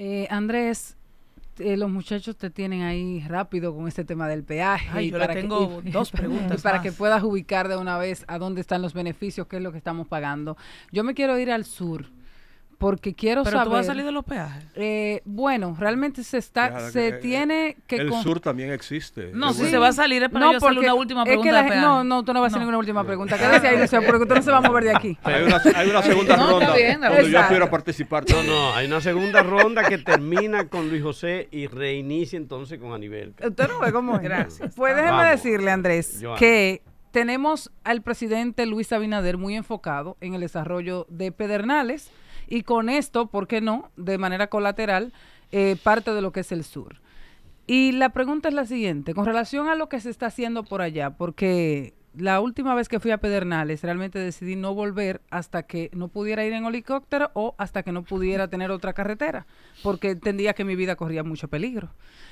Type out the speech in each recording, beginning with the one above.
Eh, Andrés, eh, los muchachos te tienen ahí rápido con este tema del peaje. y yo para tengo dos preguntas. para que puedas ubicar de una vez a dónde están los beneficios, qué es lo que estamos pagando. Yo me quiero ir al sur porque quiero saber. Pero tú vas a salir de los peajes. Eh, bueno, realmente se está, se tiene que. El sur también existe. No, si se va a salir es para no, yo una última pregunta. de no, no, tú no vas a hacer ninguna última pregunta. Quédese ahí, porque tú no se va a mover de aquí. Hay una, hay una segunda no, ronda. Bien, yo quiero participar. No, no, hay una segunda ronda que termina con Luis José y reinicia entonces con Anibel. Usted no ve cómo es. Gracias. Pues déjeme decirle, Andrés, que tenemos al presidente Luis Abinader muy enfocado en el desarrollo de Pedernales y con esto, ¿por qué no? De manera colateral, eh, parte de lo que es el sur. Y la pregunta es la siguiente, con relación a lo que se está haciendo por allá, porque la última vez que fui a Pedernales realmente decidí no volver hasta que no pudiera ir en helicóptero o hasta que no pudiera tener otra carretera, porque entendía que mi vida corría mucho peligro.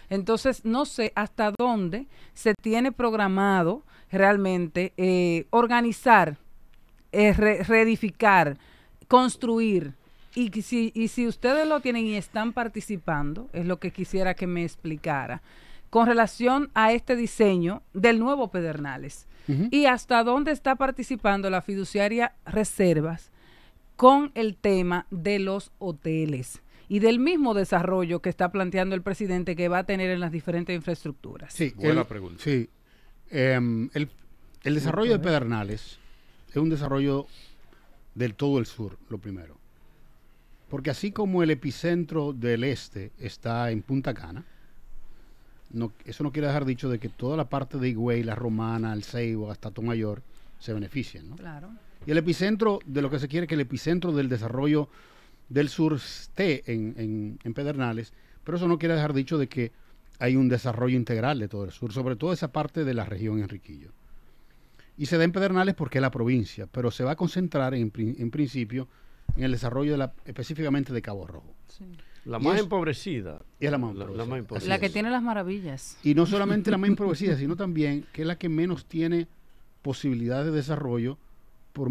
Entonces, no sé hasta dónde se tiene programado realmente eh, organizar, eh, reedificar, construir y si, y si ustedes lo tienen y están participando, es lo que quisiera que me explicara, con relación a este diseño del nuevo Pedernales y hasta dónde está participando la fiduciaria Reservas con el tema de los hoteles y del mismo desarrollo que está planteando el presidente que va a tener en las diferentes infraestructuras. Sí, buena pregunta. Sí, em, el desarrollo de Pedernales es un desarrollo del todo el sur, lo primero. Porque así como el epicentro del este está en Punta Cana, eso no quiere dejar dicho de que toda la parte de Higüey, La Romana, El Ceibo, hasta Tomayor, se beneficien, ¿no? Claro. Y el epicentro de lo que se quiere que el epicentro del desarrollo del sur esté en, en, Pedernales, pero eso no quiere dejar dicho de que hay un desarrollo integral de todo el sur, sobre todo esa parte de la región Enriquillo. Y se da en Pedernales porque es la provincia, pero se va a concentrar en, en principio en el desarrollo de la, específicamente de Cabo Rojo. La, más empobrecida. es la más empobrecida. La, que tiene las maravillas. Y no solamente la más empobrecida, sino también que es la que menos tiene posibilidades de desarrollo, por,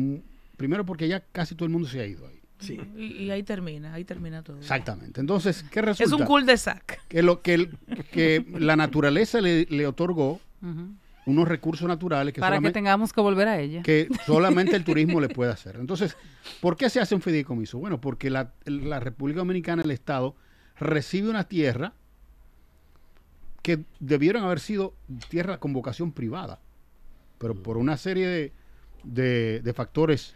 primero porque ya casi todo el mundo se ha ido ahí. Sí. Y, ahí termina, ahí termina todo. Exactamente. Entonces, ¿qué resulta? Es un cul de sac. Que, lo, que, la naturaleza le, otorgó unos recursos naturales que para que tengamos que volver a ella que solamente el turismo le puede hacer entonces ¿por qué se hace un fideicomiso? bueno porque la, República Dominicana el Estado recibe una tierra que debieron haber sido tierra con vocación privada pero mm. por una serie de, factores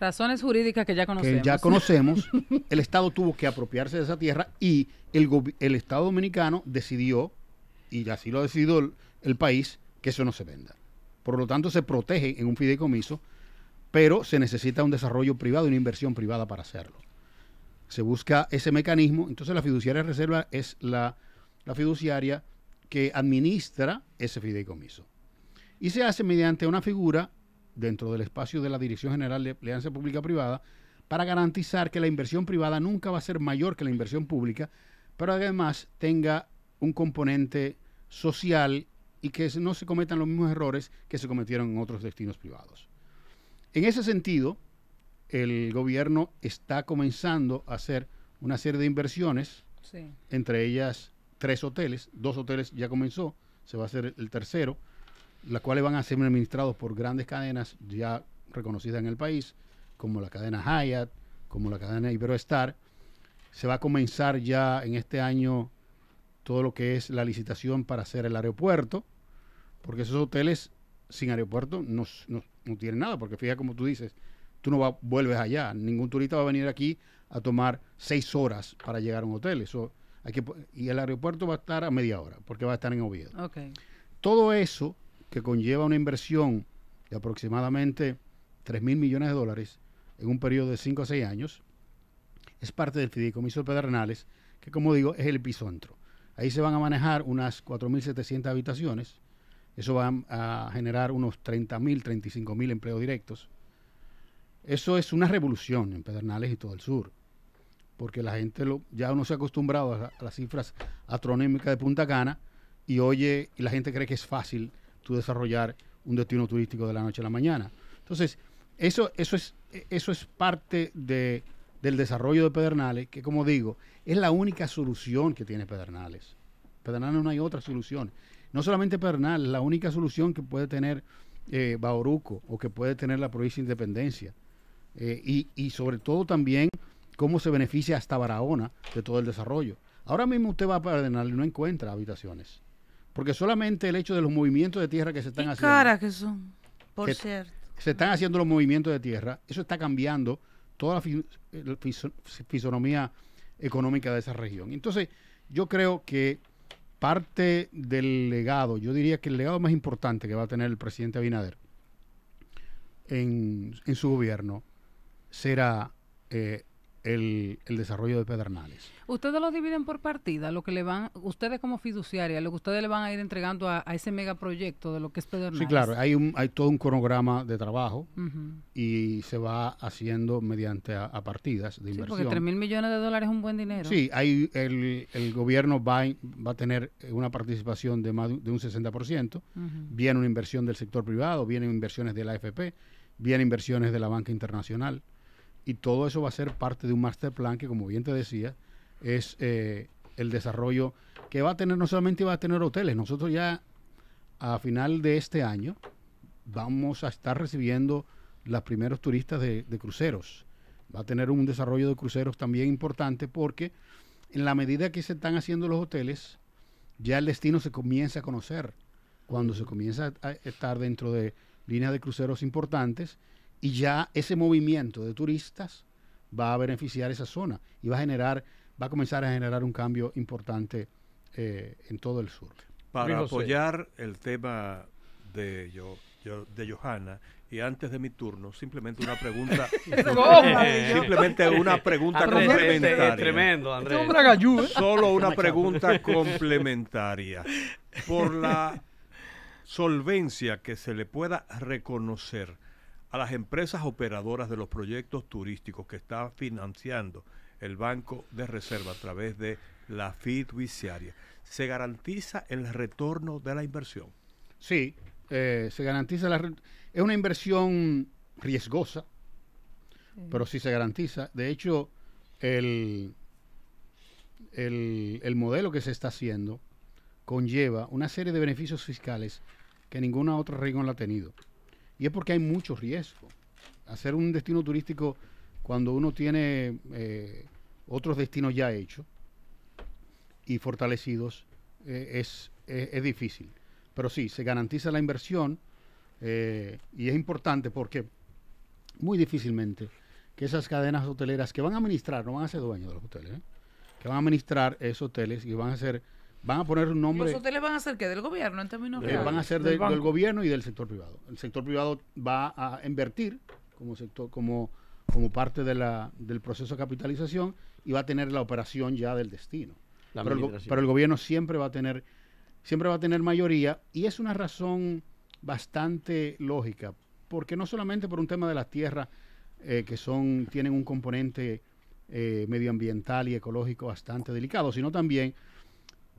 razones jurídicas que ya conocemos que ya conocemos el Estado tuvo que apropiarse de esa tierra y el, Estado Dominicano decidió y así lo ha decidido el país que eso no se venda. Por lo tanto, se protege en un fideicomiso, pero se necesita un desarrollo privado, una inversión privada para hacerlo. Se busca ese mecanismo. Entonces, la fiduciaria reserva es la, fiduciaria que administra ese fideicomiso. Y se hace mediante una figura dentro del espacio de la Dirección General de Alianza Pública Privada para garantizar que la inversión privada nunca va a ser mayor que la inversión pública, pero además tenga un componente social y que no se cometan los mismos errores que se cometieron en otros destinos privados. En ese sentido, el gobierno está comenzando a hacer una serie de inversiones, entre ellas tres hoteles, dos hoteles ya comenzó, se va a hacer el tercero, las cuales van a ser administrados por grandes cadenas ya reconocidas en el país, como la cadena Hyatt, como la cadena Iberoestar. Se va a comenzar ya en este año todo lo que es la licitación para hacer el aeropuerto, porque esos hoteles sin aeropuerto no, tienen nada, porque fíjate como tú dices, tú no vuelves allá, ningún turista va a venir aquí a tomar seis horas para llegar a un hotel, eso hay que, y el aeropuerto va a estar a media hora, porque va a estar en Oviedo. Todo eso que conlleva una inversión de aproximadamente 3 mil millones de dólares en un periodo de 5 a 6 años, es parte del fideicomiso de Pedernales, que como digo es el epicentro. Ahí se van a manejar unas 4.700 habitaciones eso va a generar unos 30.000, 35.000 empleos directos. Eso es una revolución en Pedernales y todo el sur, porque la gente lo, ya no se ha acostumbrado a, las cifras astronómicas de Punta Cana y oye, la gente cree que es fácil tú desarrollar un destino turístico de la noche a la mañana. Entonces, eso, eso, es, eso es parte de, del desarrollo de Pedernales, que como digo, es la única solución que tiene Pedernales. Pedernales no hay otra solución no solamente Pernal, la única solución que puede tener eh, Bauruco o que puede tener la provincia de Independencia. Eh, y, sobre todo también cómo se beneficia hasta Barahona de todo el desarrollo. Ahora mismo usted va a Pernal y no encuentra habitaciones. Porque solamente el hecho de los movimientos de tierra que se están haciendo. caras que son, por cierto. Se están haciendo los movimientos de tierra. Eso está cambiando toda la, fisonomía económica de esa región. Entonces, yo creo que parte del legado, yo diría que el legado más importante que va a tener el presidente Abinader en, su gobierno será eh, el, desarrollo de Pedernales. ¿Ustedes lo dividen por partida? Lo que le van, ustedes como fiduciaria, lo que ustedes le van a ir entregando a, ese megaproyecto de lo que es Pedernales. Sí, claro, hay, un, hay todo un cronograma de trabajo y se va haciendo mediante a, partidas de sí, inversión. Porque 3 mil millones de dólares es un buen dinero. Sí, hay, el, gobierno va, a tener eh, una participación de más de un 60%, viene una inversión del sector privado, vienen inversiones de la AFP, vienen inversiones de la banca internacional y todo eso va a ser parte de un master plan que, como bien te decía, es eh, el desarrollo que va a tener, no solamente va a tener hoteles, nosotros ya a final de este año vamos a estar recibiendo los primeros turistas de, de cruceros. Va a tener un desarrollo de cruceros también importante porque en la medida que se están haciendo los hoteles, ya el destino se comienza a conocer. Cuando se comienza a estar dentro de líneas de cruceros importantes, y ya ese movimiento de turistas va a beneficiar esa zona y va a generar, va a comenzar a generar un cambio importante eh, en todo el sur. Para apoyar el tema de, yo, de Johanna, y antes de mi turno, simplemente una pregunta. Eh, simplemente una pregunta complementaria. tremendo, Andrés. Solo una pregunta complementaria. Por la solvencia que se le pueda reconocer a las empresas operadoras de los proyectos turísticos que está financiando el Banco de Reserva a través de la fiduciaria. ¿Se garantiza el retorno de la inversión? Sí, eh, se garantiza la... Es una inversión riesgosa, pero sí se garantiza. De hecho, el, el, el modelo que se está haciendo conlleva una serie de beneficios fiscales que ninguna otra región la ha tenido. Y es porque hay mucho riesgo. Hacer un destino turístico cuando uno tiene eh, otros destinos ya hechos y fortalecidos eh, es, difícil. Pero sí, se garantiza la inversión eh, y es importante porque muy difícilmente que esas cadenas hoteleras que van a administrar, no van a ser dueños de los hoteles, que van a administrar esos hoteles y van a ser van a poner un nombre. ¿Los hoteles van a ser qué? ¿Del gobierno en términos eh, Van a ser del, gobierno y del sector privado. El sector privado va a invertir como, sector, como, como parte de la, del proceso de capitalización y va a tener la operación ya del destino. Pero el, gobierno siempre va a tener siempre va a tener mayoría y es una razón bastante lógica porque no solamente por un tema de las tierras eh, que son tienen un componente eh, medioambiental y ecológico bastante delicado sino también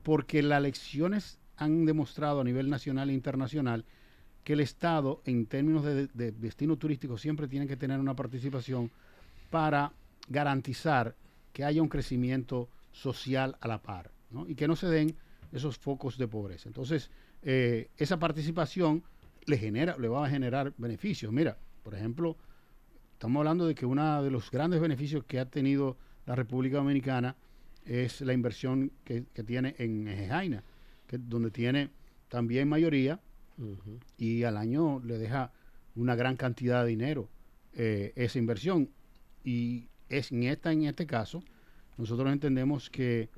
porque las elecciones han demostrado a nivel nacional e internacional que el Estado, en términos de, destino turístico, siempre tiene que tener una participación para garantizar que haya un crecimiento social a la par y que no se den esos focos de pobreza. Entonces, eh, esa participación le, genera, le va a generar beneficios. Mira, por ejemplo, estamos hablando de que uno de los grandes beneficios que ha tenido la República Dominicana es la inversión que, que tiene en Ejejaina, que donde tiene también mayoría y al año le deja una gran cantidad de dinero eh, esa inversión. Y es en, esta, en este caso, nosotros entendemos que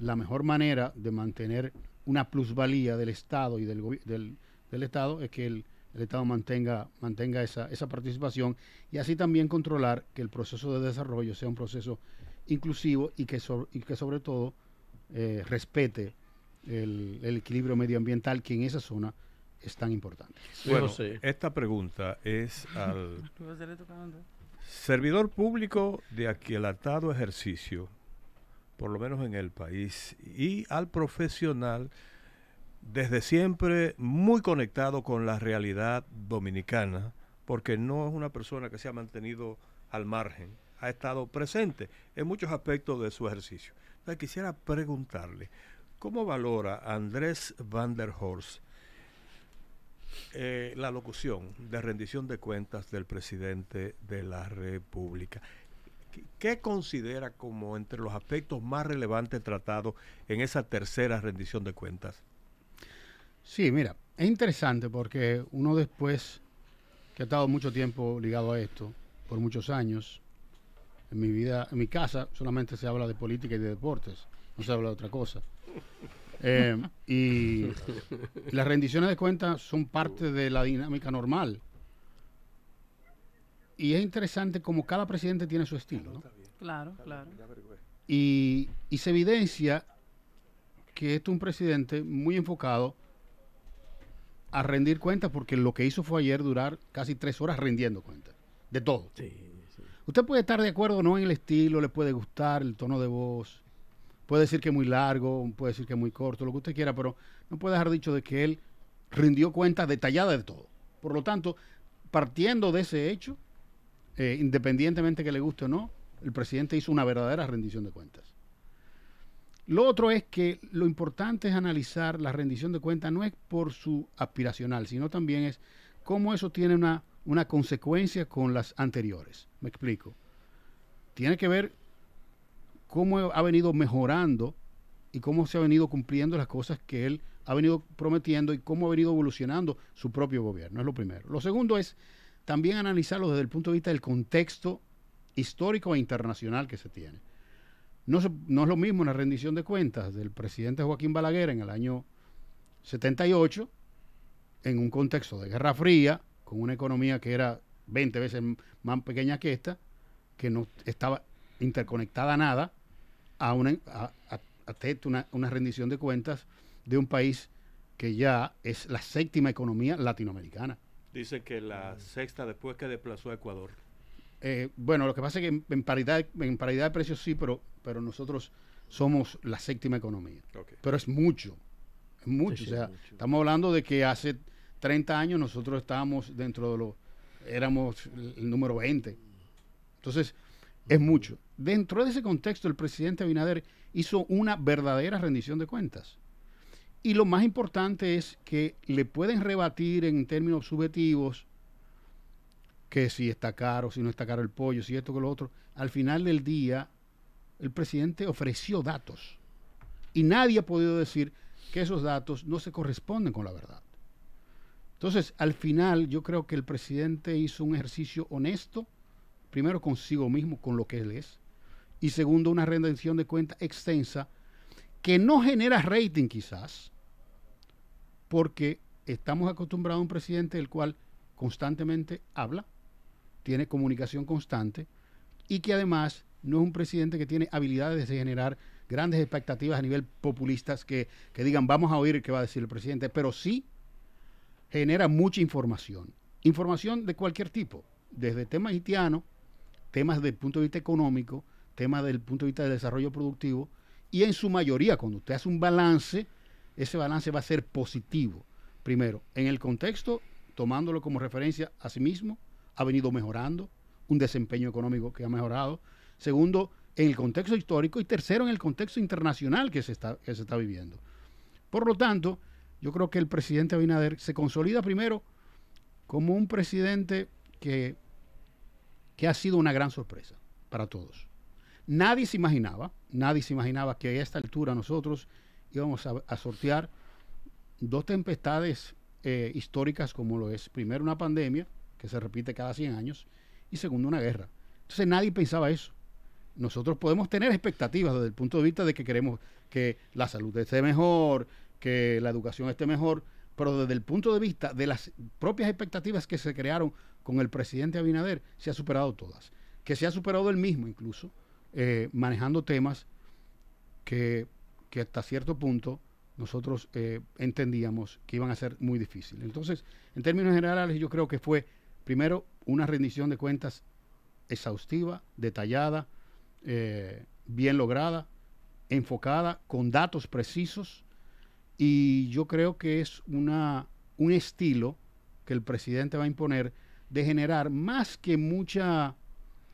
la mejor manera de mantener una plusvalía del Estado y del, del, del Estado es que el, el Estado mantenga, mantenga esa, esa participación y así también controlar que el proceso de desarrollo sea un proceso inclusivo y que, que sobre todo eh, respete el, equilibrio medioambiental que en esa zona es tan importante. Bueno, esta pregunta es al servidor público de atado ejercicio, por lo menos en el país, y al profesional desde siempre muy conectado con la realidad dominicana, porque no es una persona que se ha mantenido al margen ha estado presente en muchos aspectos de su ejercicio. quisiera preguntarle, ¿cómo valora Andrés van der Horst eh, la locución de rendición de cuentas del presidente de la República? ¿Qué considera como entre los aspectos más relevantes tratados en esa tercera rendición de cuentas? Sí, mira, es interesante porque uno después, que ha estado mucho tiempo ligado a esto, por muchos años, en mi vida, en mi casa solamente se habla de política y de deportes, no se habla de otra cosa. Eh, y las rendiciones de cuentas son parte de la dinámica normal. Y es interesante como cada presidente tiene su estilo. Claro, claro. Y, se evidencia que es un presidente muy enfocado a rendir cuentas porque lo que hizo fue ayer durar casi tres horas rendiendo cuentas de todo. Sí. Usted puede estar de acuerdo o no en el estilo, le puede gustar el tono de voz, puede decir que es muy largo, puede decir que es muy corto, lo que usted quiera, pero no puede dejar dicho de que él rindió cuentas detallada de todo. Por lo tanto, partiendo de ese hecho, eh, independientemente que le guste o no, el presidente hizo una verdadera rendición de cuentas. Lo otro es que lo importante es analizar la rendición de cuentas no es por su aspiracional, sino también es cómo eso tiene una una consecuencia con las anteriores. Me explico. Tiene que ver cómo ha venido mejorando y cómo se ha venido cumpliendo las cosas que él ha venido prometiendo y cómo ha venido evolucionando su propio gobierno. Es lo primero. Lo segundo es también analizarlo desde el punto de vista del contexto histórico e internacional que se tiene. No, no es lo mismo la rendición de cuentas del presidente Joaquín Balaguer en el año 78, en un contexto de Guerra Fría, con una economía que era 20 veces más pequeña que esta, que no estaba interconectada nada, a una, una, rendición de cuentas de un país que ya es la séptima economía latinoamericana. Dice que la sexta después que desplazó a Ecuador. Eh, bueno, lo que pasa es que en, paridad, en paridad de precios sí, pero, pero nosotros somos la séptima economía. Pero es mucho, es mucho. mucho. estamos hablando de que hace 30 años nosotros estábamos dentro de los, éramos el número 20. Entonces, es mucho. Dentro de ese contexto, el presidente Abinader hizo una verdadera rendición de cuentas. Y lo más importante es que le pueden rebatir en términos subjetivos que si está caro, si no está caro el pollo, si esto, que lo otro. Al final del día, el presidente ofreció datos y nadie ha podido decir que esos datos no se corresponden con la verdad. Entonces, al final, yo creo que el presidente hizo un ejercicio honesto, primero consigo mismo, con lo que él es, y segundo, una rendición de cuentas extensa que no genera rating quizás, porque estamos acostumbrados a un presidente del cual constantemente habla, tiene comunicación constante y que además no es un presidente que tiene habilidades de generar grandes expectativas a nivel populistas que, que digan vamos a oír qué va a decir el presidente, pero sí genera mucha información. Información de cualquier tipo, desde temas haitianos, temas del punto de vista económico, temas del punto de vista del desarrollo productivo, y en su mayoría, cuando usted hace un balance, ese balance va a ser positivo. Primero, en el contexto, tomándolo como referencia a sí mismo, ha venido mejorando, un desempeño económico que ha mejorado. Segundo, en el contexto histórico y tercero, en el contexto internacional que se está, que se está viviendo. Por lo tanto, yo creo que el presidente Abinader se consolida primero como un presidente que, que ha sido una gran sorpresa para todos. Nadie se imaginaba, nadie se imaginaba que a esta altura nosotros íbamos a, sortear dos tempestades eh, históricas como lo es, primero una pandemia, que se repite cada 100 años, y segundo una guerra. Entonces nadie pensaba eso. Nosotros podemos tener expectativas desde el punto de vista de que queremos que la salud esté mejor, que la educación esté mejor, pero desde el punto de vista de las propias expectativas que se crearon con el presidente Abinader, se ha superado todas. Que se ha superado él mismo incluso, eh, manejando temas que, hasta cierto punto nosotros eh, entendíamos que iban a ser muy difíciles. Entonces, en términos generales, yo creo que fue, primero, una rendición de cuentas exhaustiva, detallada, eh, bien lograda, enfocada, con datos precisos y yo creo que es una, un estilo que el presidente va a imponer de generar más que muchas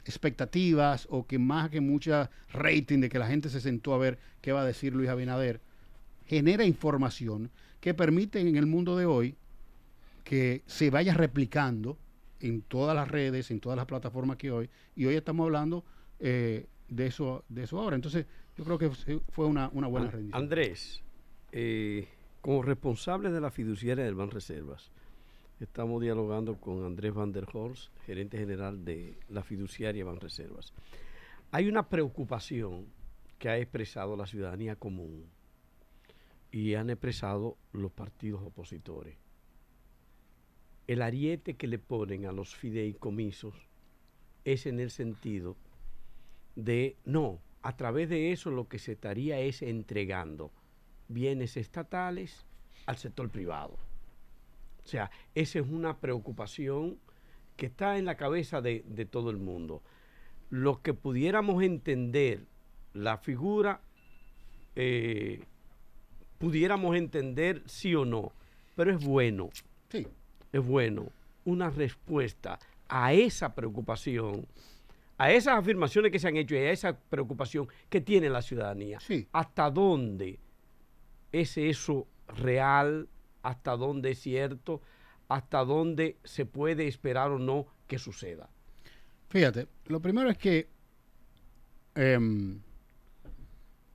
expectativas o que más que mucha rating de que la gente se sentó a ver qué va a decir Luis Abinader, genera información que permite en el mundo de hoy que se vaya replicando en todas las redes, en todas las plataformas que hoy, y hoy estamos hablando eh, de, eso, de eso ahora. Entonces, yo creo que fue una, una buena rendición. Andrés, eh, como responsable de la fiduciaria del Reservas Estamos dialogando con Andrés Van der gerente general de la fiduciaria Reservas Hay una preocupación que ha expresado la ciudadanía común y han expresado los partidos opositores. El ariete que le ponen a los fideicomisos es en el sentido de, no, a través de eso lo que se estaría es entregando bienes estatales al sector privado. O sea, esa es una preocupación que está en la cabeza de, todo el mundo. Lo que pudiéramos entender la figura, eh, pudiéramos entender sí o no, pero es bueno. Sí. Es bueno una respuesta a esa preocupación, a esas afirmaciones que se han hecho y a esa preocupación que tiene la ciudadanía. Sí. ¿Hasta dónde ¿Es eso real? ¿Hasta dónde es cierto? ¿Hasta dónde se puede esperar o no que suceda? Fíjate, lo primero es que em,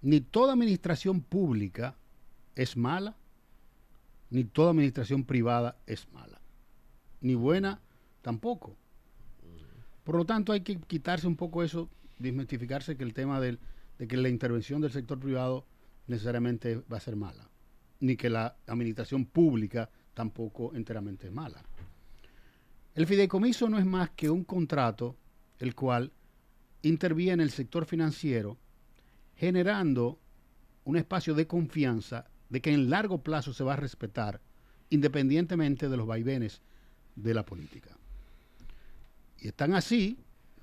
ni toda administración pública es mala, ni toda administración privada es mala, ni buena tampoco. Por lo tanto, hay que quitarse un poco eso, desmitificarse que el tema de que la intervención del sector privado necesariamente va a ser mala, ni que la administración pública tampoco enteramente es mala. El fideicomiso no es más que un contrato el cual interviene el sector financiero generando un espacio de confianza de que en largo plazo se va a respetar independientemente de los vaivenes de la política. Y están así,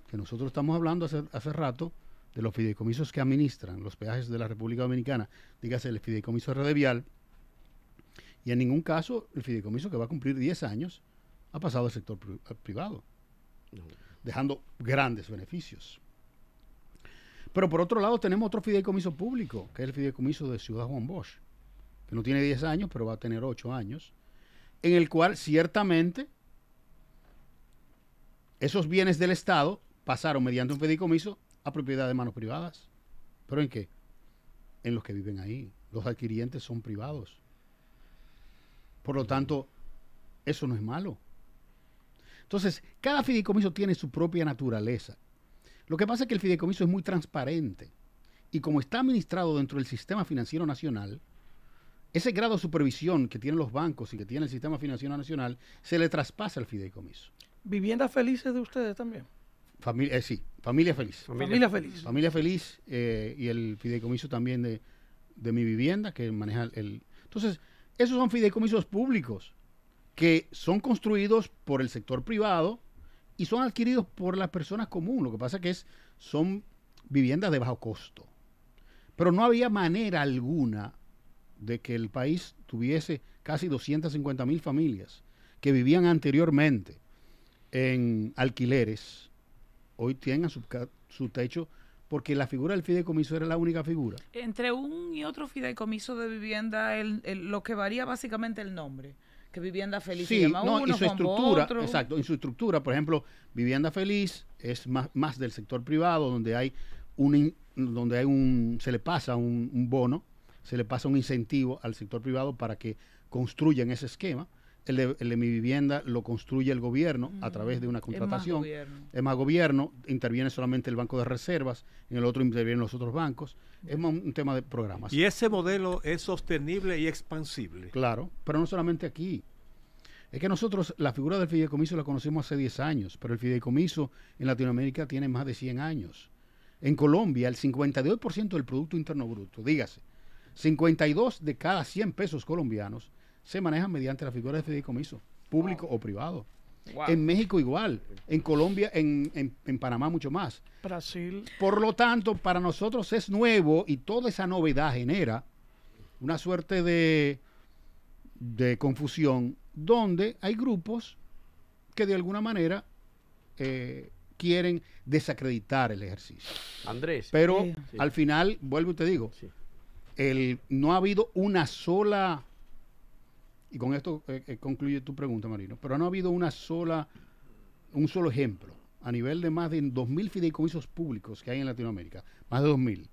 que nosotros estamos hablando hace, hace rato, de los fideicomisos que administran los peajes de la República Dominicana, dígase el fideicomiso Redevial, y en ningún caso el fideicomiso que va a cumplir 10 años ha pasado al sector eh, privado, dejando grandes beneficios. Pero por otro lado tenemos otro fideicomiso público, que es el fideicomiso de Ciudad Juan Bosch, que no tiene 10 años, pero va a tener 8 años, en el cual ciertamente esos bienes del Estado pasaron mediante un fideicomiso a propiedad de manos privadas. ¿Pero en qué? En los que viven ahí. Los adquirientes son privados. Por lo tanto, eso no es malo. Entonces, cada fideicomiso tiene su propia naturaleza. Lo que pasa es que el fideicomiso es muy transparente y como está administrado dentro del sistema financiero nacional, ese grado de supervisión que tienen los bancos y que tiene el sistema financiero nacional se le traspasa al fideicomiso. ¿Viviendas felices de ustedes también? Familia, eh, sí, Familia Feliz. Familia, Feliz. Familia Feliz eh, y el fideicomiso también de, mi vivienda que maneja el... Entonces, esos son fideicomisos públicos que son construidos por el sector privado y son adquiridos por las personas comunes. Lo que pasa que es, son viviendas de bajo costo. Pero no había manera alguna de que el país tuviese casi 250 mil familias que vivían anteriormente en alquileres hoy tienen su, techo porque la figura del fideicomiso era la única figura. Entre un y otro fideicomiso de vivienda, lo que varía básicamente el nombre. Que vivienda feliz se uno, y su estructura, otro. exacto, en su estructura, por ejemplo, vivienda feliz es más, más del sector privado donde hay un donde hay un se le pasa un, un bono, se le pasa un incentivo al sector privado para que construyan ese esquema el de, mi vivienda lo construye el gobierno a través de una mm. contratación. Es más, gobierno. interviene solamente el Banco de Reservas, en el otro intervienen los otros bancos. Es más un tema de programas. Y ese modelo es sostenible y expansible. Claro, pero no solamente aquí. Es que nosotros la figura del fideicomiso la conocemos hace 10 años, pero el fideicomiso en Latinoamérica tiene más de 100 años. En Colombia, el 52% del Producto Interno Bruto, dígase, 52 de cada 100 pesos colombianos se manejan mediante la figura de fideicomiso, público o privado. En México igual, en Colombia, en, Panamá mucho más. Brasil. Por lo tanto, para nosotros es nuevo y toda esa novedad genera una suerte de, de confusión donde hay grupos que de alguna manera eh, quieren desacreditar el ejercicio. Andrés. Pero al final, vuelvo y te digo, el, no ha habido una sola y con esto eh, eh, concluye tu pregunta, Marino, pero no ha habido una sola, un solo ejemplo a nivel de más de 2.000 fideicomisos públicos que hay en Latinoamérica, más de 2.000,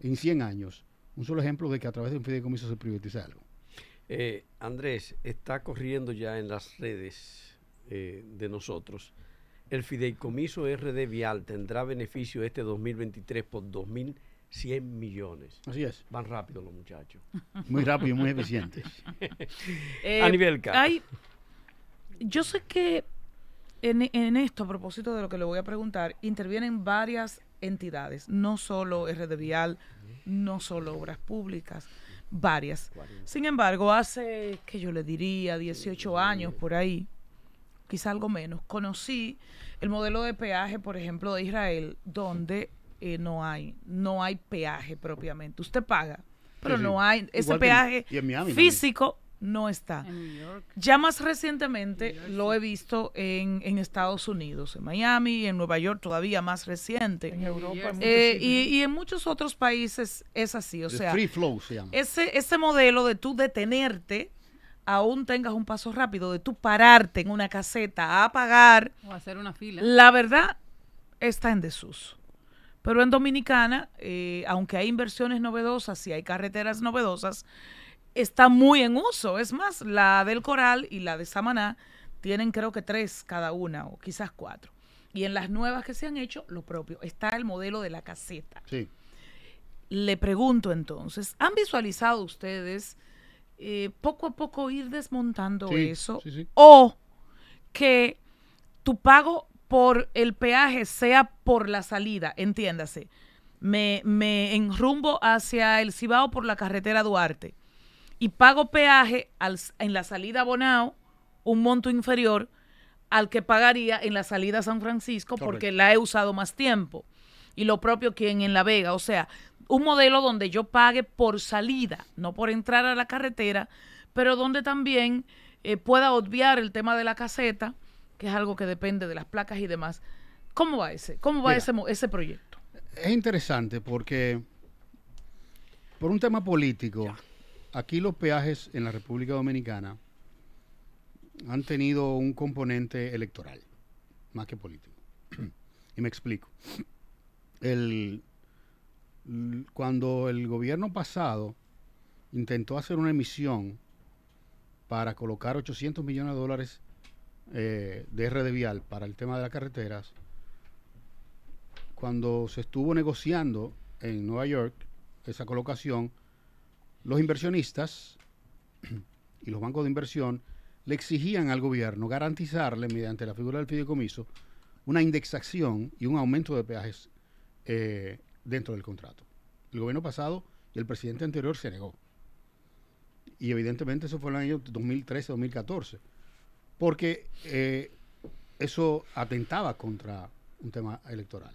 en 100 años, un solo ejemplo de que a través de un fideicomiso se privatiza algo. Eh, Andrés, está corriendo ya en las redes de nosotros. El fideicomiso RD Vial tendrá beneficio este 2023 por 2000 100 millones. Así es. Van rápido los muchachos. Muy rápido y muy eficientes. Eh, a nivel Hay, yo sé que en, esto, a propósito de lo que le voy a preguntar, intervienen varias entidades, no solo RD Vial, no solo Obras Públicas, varias. Sin embargo, hace, que yo le diría, 18 años por ahí, quizá algo menos, conocí el modelo de peaje, por ejemplo, de Israel, donde eh, no hay no hay peaje propiamente. Usted paga, pero no hay ese peaje físico no está. Ya más recientemente lo he visto en, Estados Unidos, en Miami, en Nueva York todavía más reciente. En Europa. Eh, y, en muchos otros países es así, o sea, free flow se llama. Ese, ese modelo de tú detenerte aún tengas un paso rápido, de tú pararte en una caseta a pagar. O hacer una fila. La verdad está en desuso. Pero en Dominicana, eh, aunque hay inversiones novedosas y hay carreteras novedosas, está muy en uso. Es más, la del Coral y la de Samaná tienen creo que tres cada una o quizás cuatro. Y en las nuevas que se han hecho, lo propio. Está el modelo de la caseta. Sí. Le pregunto entonces, ¿han visualizado ustedes eh, poco a poco ir desmontando eso? O que tu pago por el peaje, sea por la salida, entiéndase. Me, me enrumbo hacia el Cibao por la carretera Duarte y pago peaje en la salida Bonao un monto inferior al que pagaría en la salida San Francisco porque la he usado más tiempo. Y lo propio quien en La Vega. O sea, un modelo donde yo pague por salida, no por entrar a la carretera, pero donde también eh, pueda obviar el tema de la caseta que es algo que depende de las placas y demás. ¿Cómo va ese? ¿Cómo va ese, proyecto? Es interesante porque por un tema político, aquí los peajes en la República Dominicana han tenido un componente electoral, más que político. y me explico. El, cuando el gobierno pasado intentó hacer una emisión para colocar 800 millones de dólares eh, de R.D. vial para el tema de las carreteras, cuando se estuvo negociando en Nueva York esa colocación, los inversionistas y los bancos de inversión le exigían al gobierno garantizarle, mediante la figura del fideicomiso, una indexación y un aumento de peajes eh, dentro del contrato. El gobierno pasado y el presidente anterior se negó. Y evidentemente eso fue en el año 2013-2014 porque eh, eso atentaba contra un tema electoral.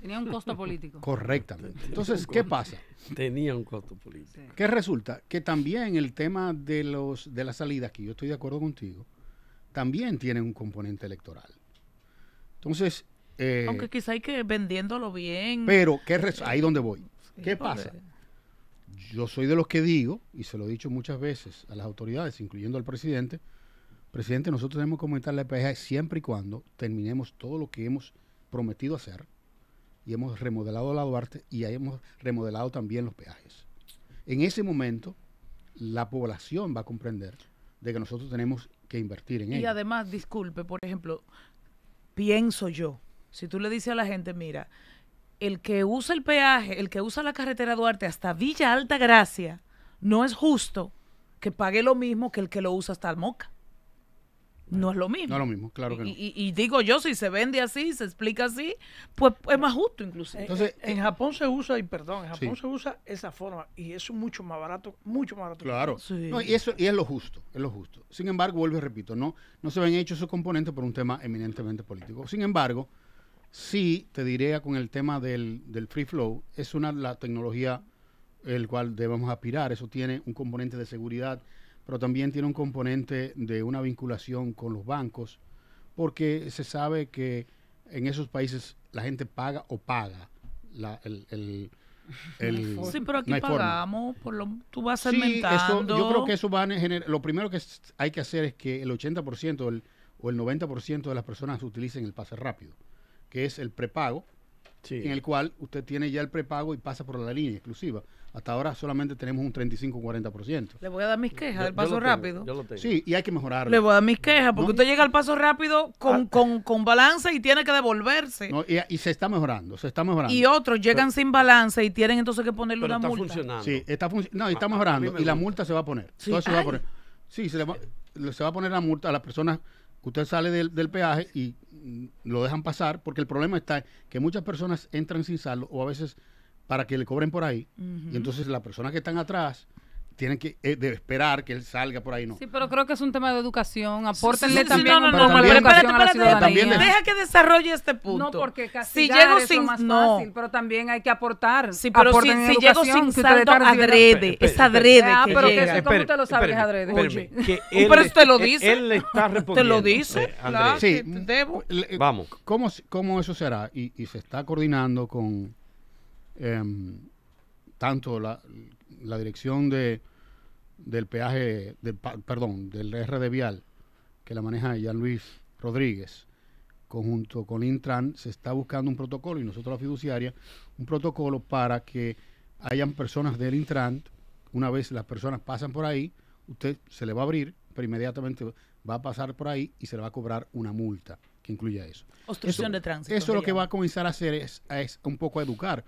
Tenía un costo político. Correctamente. Entonces, ¿qué pasa? Tenía un costo político. ¿Qué resulta? Que también el tema de, los, de las salidas, que yo estoy de acuerdo contigo, también tiene un componente electoral. Entonces... Eh, Aunque quizá hay que vendiéndolo bien. Pero, ¿qué ahí donde voy. ¿Qué pasa? Yo soy de los que digo, y se lo he dicho muchas veces a las autoridades, incluyendo al presidente, Presidente, nosotros tenemos que aumentar la e peajes siempre y cuando terminemos todo lo que hemos prometido hacer y hemos remodelado la Duarte y hemos remodelado también los peajes. En ese momento, la población va a comprender de que nosotros tenemos que invertir en ello. Y además, disculpe, por ejemplo, pienso yo, si tú le dices a la gente, mira, el que usa el peaje, el que usa la carretera Duarte hasta Villa Alta Gracia, no es justo que pague lo mismo que el que lo usa hasta Moca. No es lo mismo. No es lo mismo, claro que no. Y, digo yo, si se vende así, se explica así, pues es más justo inclusive. Eh, Entonces, eh, en, eh, Japón se usa, y perdón, en Japón se usa esa forma, y es mucho más barato, mucho más barato. Claro. y eso es lo justo, es lo justo. Sin embargo, vuelvo y repito, no, no se ven hechos esos componentes por un tema eminentemente político. Sin embargo, sí, te diría con el tema del, free flow, es una la tecnología el cual debemos aspirar. Eso tiene un componente de seguridad, pero también tiene un componente de una vinculación con los bancos, porque se sabe que en esos países la gente paga o paga el, sí, pero aquí pagamos, por lo, tú vas aumentando. yo creo que eso va a lo primero que hay que hacer es que el 80% o el 90% de las personas utilicen el pase rápido, que es el prepago, en el cual usted tiene ya el prepago y pasa por la línea exclusiva. Hasta ahora solamente tenemos un 35-40%. Le voy a dar mis quejas del paso rápido. Sí, y hay que mejorarlo. Le voy a dar mis quejas, porque usted llega al paso rápido con, ah. con, con balance y tiene que devolverse. y, se está mejorando, se está mejorando. Y otros llegan sin balance y tienen entonces que ponerle una está multa. Funcionando. Sí, está funcionando. No, está mejorando. y la multa se va a poner. Sí, se va a poner. Sí, se va a poner la multa a las personas usted sale del, peaje y mm, lo dejan pasar, porque el problema está que muchas personas entran sin saldo o a veces para que le cobren por ahí, y entonces las personas que están atrás tienen que eh, esperar que él salga por ahí, ¿no? Sí, pero creo que es un tema de educación. Apórtenle también. Sí, no, no, no, también, pero deja que desarrolle este punto. No, porque casi si es sin, más no. fácil, pero también hay que aportar. Sí, pero si, si llego sin si adrede, es adrede ah, que pero Que eso, ¿Cómo te lo sabes adrede? Oye. Que pero usted lo eh, dice. Él, le está respondiendo. Eh, ¿Te lo dice? sí. Debo. Vamos. ¿Cómo, ¿Cómo eso será? Y, y se está coordinando con em, tanto la, la dirección de del peaje, del, perdón, del RD Vial, que la maneja ya Luis Rodríguez, conjunto con Intran, se está buscando un protocolo, y nosotros la fiduciaria, un protocolo para que hayan personas del Intran, una vez las personas pasan por ahí, usted se le va a abrir, pero inmediatamente va a pasar por ahí y se le va a cobrar una multa que incluya eso. Obstrucción de tránsito. Eso lo que va a comenzar a hacer es, es un poco educar,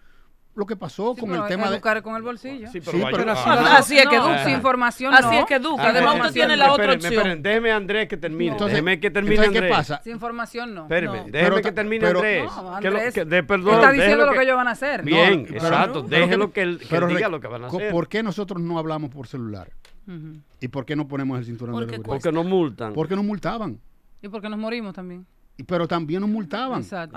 lo que pasó con el tema educar de... con el bolsillo. Sí, pero, así, es que educa. Sin información Así es que educa. Además, momento tiene la otra opción. déjeme Andrés que termine. déjeme que termine Andrés. ¿qué pasa? Sin información no. no. déjeme que termine Andrés. que lo, que, de, perdón, está diciendo lo que, ellos van a hacer. Bien, exacto. Déjelo que él diga lo que van a hacer. ¿Por qué nosotros no hablamos por celular? ¿Y por qué no ponemos el cinturón de seguridad? Porque nos multan. Porque nos multaban. Y porque nos morimos también pero también nos multaban. Exacto.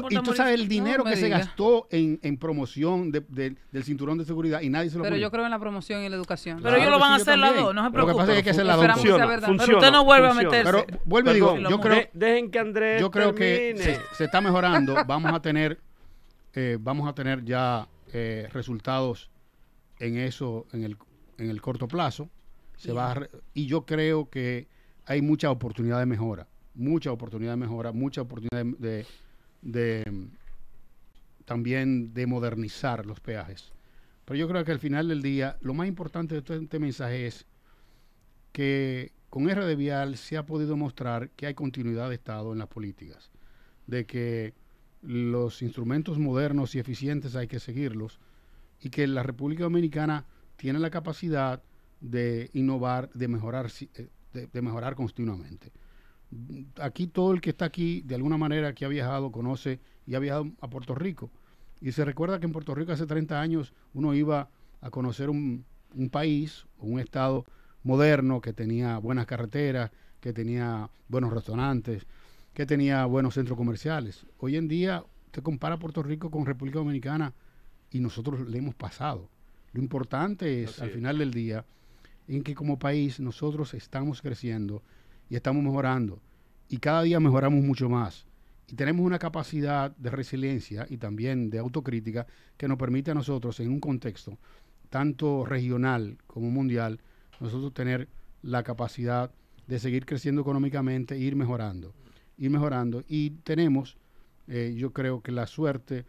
Pues, y tú sabes el dinero que se gastó en, en promoción de, del cinturón de seguridad y nadie se lo Pero yo creo en la promoción y en la educación. Pero ellos lo van a hacer las dos, no se preocupen. Lo que pasa es que hacer las dos. Pero usted no vuelve a meterse. Pero vuelve y digo, yo creo, dejen que Andrés Yo creo que se, está mejorando. vamos a tener eh, vamos a tener ya eh, resultados en eso en el, en el corto plazo. Se va y yo creo que hay mucha oportunidad de mejora mucha oportunidad de mejora, mucha oportunidad de, también de modernizar los peajes. Pero yo creo que al final del día, lo más importante de este mensaje es que con R.D. Vial se ha podido mostrar que hay continuidad de Estado en las políticas, de que los instrumentos modernos y eficientes hay que seguirlos y que la República Dominicana tiene la capacidad de innovar, de mejorar, eh, de mejorar continuamente aquí todo el que está aquí, de alguna manera, que ha viajado, conoce y ha viajado a Puerto Rico. Y se recuerda que en Puerto Rico hace 30 años uno iba a conocer un, país, un estado moderno que tenía buenas carreteras, que tenía buenos restaurantes, que tenía buenos centros comerciales. Hoy en día usted compara Puerto Rico con República Dominicana y nosotros le hemos pasado. Lo importante es, al final del día, en que como país nosotros estamos creciendo y estamos mejorando. Y cada día mejoramos mucho más. Y tenemos una capacidad de resiliencia y también de autocrítica que nos permite a nosotros, en un contexto tanto regional como mundial, nosotros tener la capacidad de seguir creciendo económicamente, ir mejorando, ir mejorando. Y tenemos, eh, yo creo que la suerte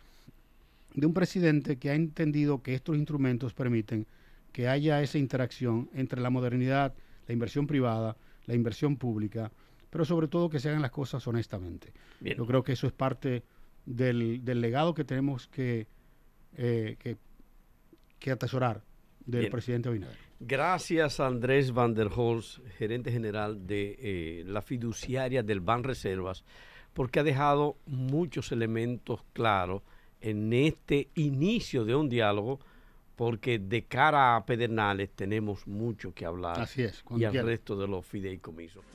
de un presidente que ha entendido que estos instrumentos permiten que haya esa interacción entre la modernidad, la inversión privada, la inversión pública, pero sobre todo que se hagan las cosas honestamente. Yo creo que eso es parte del, legado que tenemos que, eh, que, atesorar del presidente Abinader. Gracias a Andrés Van der Holz, gerente general de eh, la fiduciaria del Ban Reservas, porque ha dejado muchos elementos claros en este inicio de un diálogo porque de cara a Pedernales tenemos mucho que hablar y al resto de los fideicomisos.